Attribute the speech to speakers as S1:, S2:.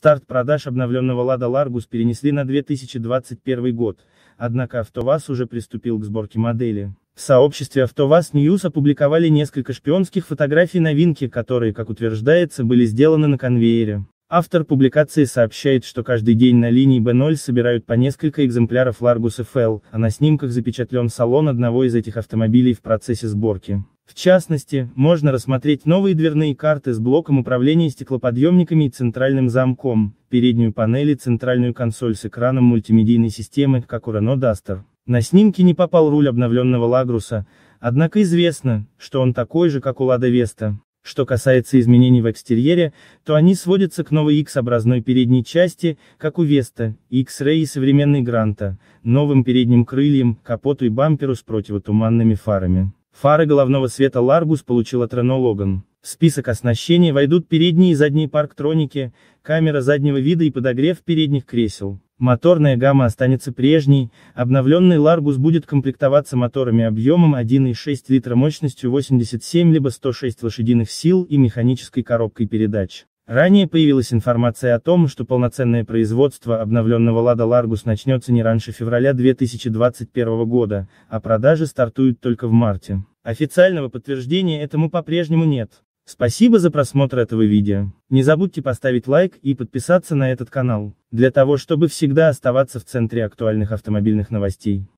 S1: Старт продаж обновленного Лада Largus перенесли на 2021 год, однако АвтоВАЗ уже приступил к сборке модели. В сообществе АвтоВАЗ News опубликовали несколько шпионских фотографий новинки, которые, как утверждается, были сделаны на конвейере. Автор публикации сообщает, что каждый день на линии B0 собирают по несколько экземпляров Largus FL, а на снимках запечатлен салон одного из этих автомобилей в процессе сборки. В частности, можно рассмотреть новые дверные карты с блоком управления стеклоподъемниками и центральным замком, переднюю панель и центральную консоль с экраном мультимедийной системы, как у Renault Duster. На снимке не попал руль обновленного Лагруса, однако известно, что он такой же, как у Лада Веста. Что касается изменений в экстерьере, то они сводятся к новой X-образной передней части, как у Веста, X-Ray и современной Гранта, новым передним крыльям, капоту и бамперу с противотуманными фарами. Фары головного света Largus получил от Renault Logan. В список оснащения войдут передние и задние парктроники, камера заднего вида и подогрев передних кресел. Моторная гамма останется прежней, обновленный Largus будет комплектоваться моторами объемом 1,6 литра мощностью 87 либо 106 лошадиных сил и механической коробкой передач. Ранее появилась информация о том, что полноценное производство обновленного Лада Ларгус начнется не раньше февраля 2021 года, а продажи стартуют только в марте. Официального подтверждения этому по-прежнему нет. Спасибо за просмотр этого видео. Не забудьте поставить лайк и подписаться на этот канал, для того чтобы всегда оставаться в центре актуальных автомобильных новостей.